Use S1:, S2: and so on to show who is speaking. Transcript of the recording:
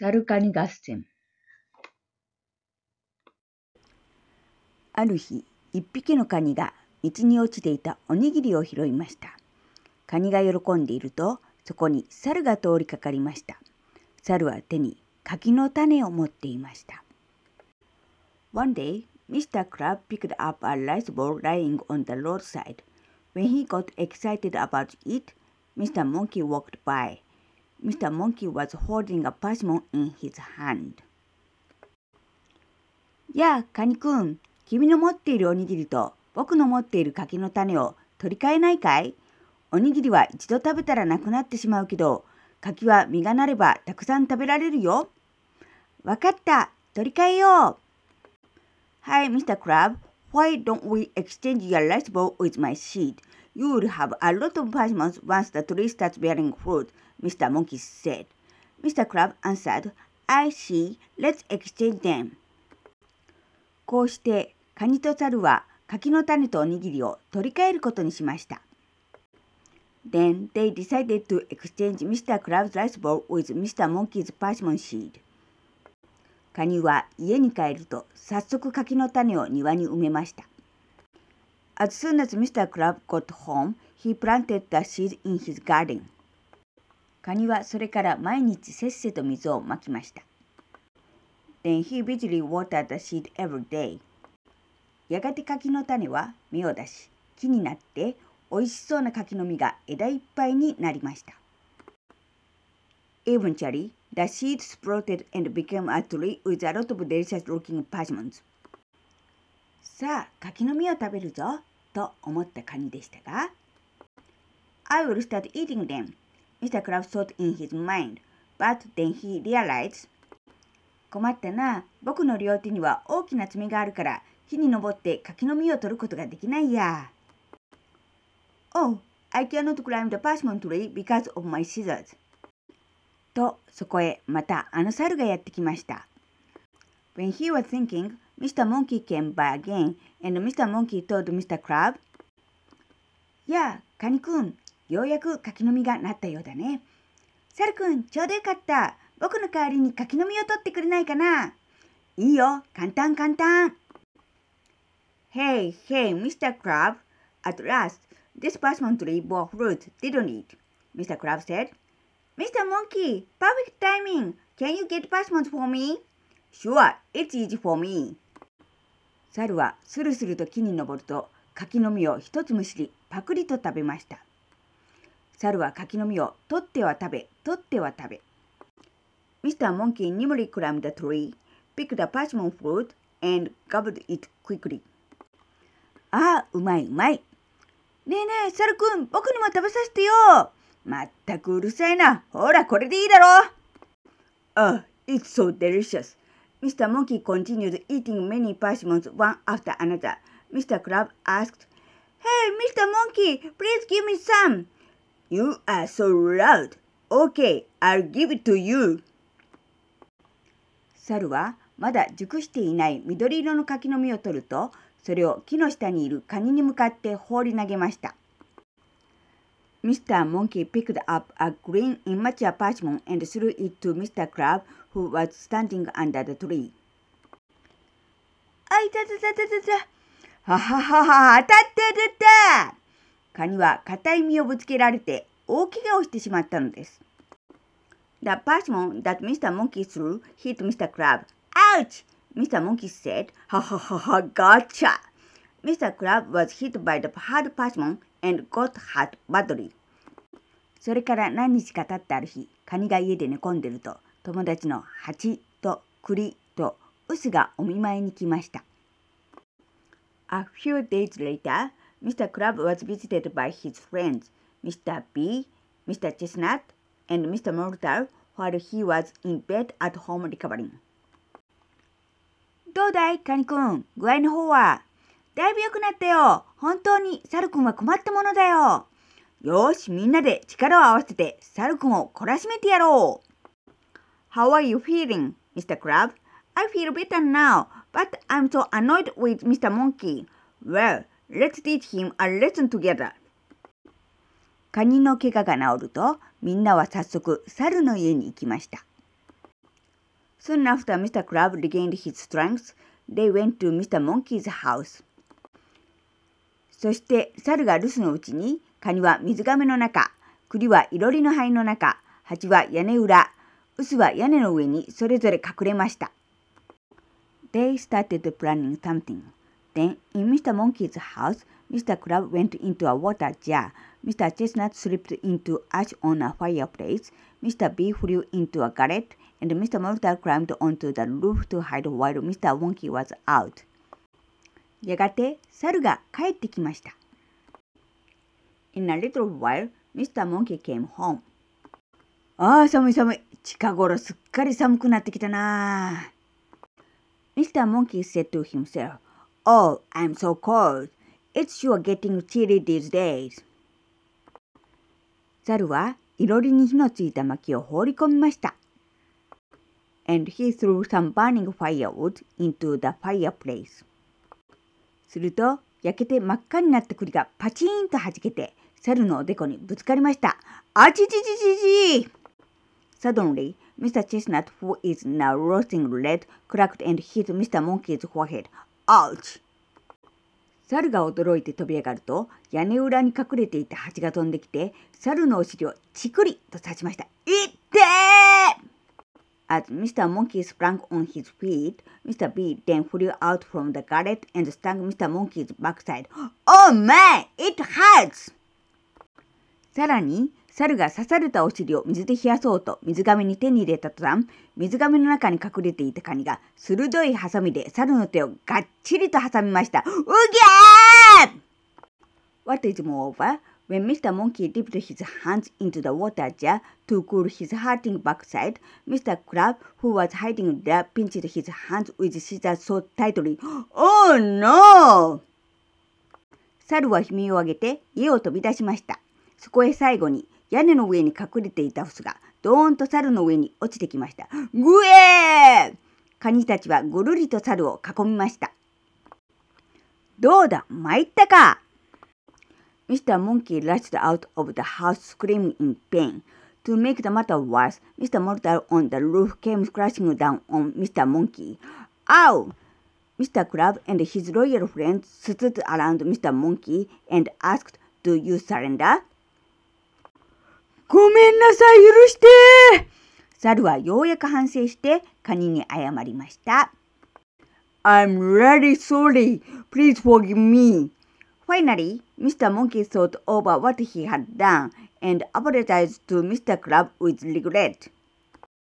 S1: サルカニ合戦ある日一匹のカニが道に落ちていたおにぎりを拾いましたカニが喜んでいるとそこにサルが通りかかりましたサルは手に柿の種を持っていました One day, Mr. Crab picked up a rice ball lying on the roadside. When he got excited about it, Mr. Monkey walked by. Mr. Monkey was holding a persimmon in his hand. やあ、カニくん、君の持っているおにぎりと僕の持っている柿の種を取り替えないかいおにぎりは一度食べたらなくなってしまうけど、柿は実がなればたくさん食べられるよ。わかった、取り替えよう。Hi, Mr. Crab. Why don't we exchange your rice bowl with my seed? You will have a lot of p a r s i m o n s once the tree starts bearing fruit. Mr. Monkey said. Mr. Crab answered, I see, let's exchange them. こうして、カニとルは柿の種とおにぎりを取り替えることにしました。Then they decided to exchange Mr. Crab's rice ball with Mr. Monkey's persimmon seed. カニは家に帰ると早速柿の種を庭に埋めました。As soon as Mr. Crab got home, he planted the seed in his garden. カニはそれから毎日せっせと水をまきました。Then he busily watered the seed every day. やがて柿の種は芽を出し、木になっておいしそうな柿の実が枝いっぱいになりました。Eventually, the seed sprouted and became a tree with a lot of delicious looking passions. さあ、柿の実を食べるぞと思ったカニでしたが、I will start eating them. Mr. Crab thought in his mind, but then he realized 困ったな。僕の両手には大きな爪があるから、木に登って柿の実を取ることができないや。Oh, I cannot climb the persimmon tree because of my scissors. と、そこへまたあの猿がやってきました。When he was thinking, Mr. Monkey came by again, and Mr. Monkey told Mr. Crab, やあ、カニくん、ようやく柿の実がなったようだね。サルくん、ちょうどよかった。僕の代わりに柿の実を取ってくれないかないいよ、簡単簡単。Hey, hey, Mr. Crab. At last, this person tree bore fruit, didn't it? Mr. Crab said. Mr. Monkey, perfect timing. Can you get passions for me? Sure, it's easy for me. 猿はスルスルと木に登ると柿の実を一つむしりパクリと食べました。猿は柿の実を取っては食べ、取っては食べ。Mr. Monkey nimbly climbed the tree, picked a passion fruit, and gobbled it quickly. ああ、うまいうまい。ねえねえ、猿くん、僕にも食べさせてよ。まったくうるさいな。ほら、これでいいだろう。Oh, it's so delicious. Mr. Monkey continued eating many passions one after another. Mr. Crab asked, Hey, Mr. Monkey, please give me some. You are so loud. Okay, I'll give it to you. 猿はまだ熟していない緑色の柿の実を取ると、それを木の下にいるカニに向かって放り投げました。Mr. Monkey picked up a green immature parchment and threw it to Mr. Crab, who was standing under the tree. あいたたたたたたはははは当たってたった蚊には硬い実をぶつけられて大怪我をしてしまったのです。The person that Mr. Monkey threw hit Mr. Crab. Ouch! Mr. Monkey said, ha ha ha ha, gotcha! Mr. Crab was hit by the hard parchment and got hurt badly. それから何日か経ったある日、カニが家で寝込んでると、友達のハチと栗とウスがお見舞いに来ました。A few days later, Mr. Crab was visited by his friends, Mr. B, Mr. Chestnut, and Mr. Mortar while he was in bed at home recovering. どうだい、カニくん。具合の方は。だいぶ良くなったよ。本当に、サルくんは困ったものだよ。よし、みんなで力を合わせて、サルくんを懲らしめてやろう。How are you feeling, Mr. Crab? I feel better now, but I'm so annoyed with Mr. Monkey. Well, Let's teach him a lesson together. カニの怪我が治ると、みんなは早速、猿の家に行きました。Soon after Mr. Crab regained his strength, they went to Mr. Monkey's house. そして、猿が留守のうちに、カニは水がめの中、栗はいろりの灰の中、蜂は屋根裏、臼は屋根の上にそれぞれ隠れました。They started planning something. Then, in Mr. Monkey's house, Mr. Crab went into a water jar. Mr. Chestnut slipped into ash on a fireplace. Mr. Bee flew into a garret, and Mr. Mortar climbed onto the roof to hide while Mr. Monkey was out. やがて、猿が帰ってきました。In a little while, Mr. Monkey came home. ああ、寒い寒い。近頃すっかり寒くなってきたな。Mr. Monkey said to himself, Oh, I'm so cold. It's sure getting chilly these days. ザルはいろりに火のついた薪を放り込みました。And he threw some burning firewood into the fireplace. すると、焼けて真っ赤になった栗がパチンと弾けて、猿のおでこにぶつかりました。あちちちちち Suddenly, Mr. Chestnut, who is now roasting red, cracked and hit Mr. Monkey's forehead. Ouch! 猿が驚いて飛び上がると屋根裏に隠れていた蜂が飛んできて猿のお尻をチクリと刺しました。いって As Mr. Monkey sprang on his feet, Mr. B e e then flew out from the garret and stung Mr. Monkey's backside. Oh man, it hurts! さらに猿が刺されたお尻を水で冷やそうと水亀に手に入れた途端、水亀の中に隠れていたカニが鋭いハサミで猿の手をがっちりと挟みました。うぎゃー What is moreover, when Mr. Monkey dipped his hands into the water jar to cool his hurting backside, Mr. Crab, who was hiding there, pinched his hands with scissors so tightly, Oh no! 猿は悲鳴を上げて家を飛び出しました。そこへ最後に屋根の上に隠れていたオスが、どーンと猿の上に落ちてきました。ぐえーカニたちはぐるりと猿を囲みました。どうだ、参ったか Mr. Monkey rushed out of the house screaming in pain. To make the matter worse, Mr. Mortal on the roof came crashing down on Mr. Monkey. Ow! Mr. Crab and his loyal friends stood around Mr. Monkey and asked, Do you surrender? ごめんなさい、許して猿はようやく反省してカニに謝りました。I'm really sorry. Please forgive me. Finally, Mr. Monkey thought over what he had done and apologized to Mr. Crab with regret.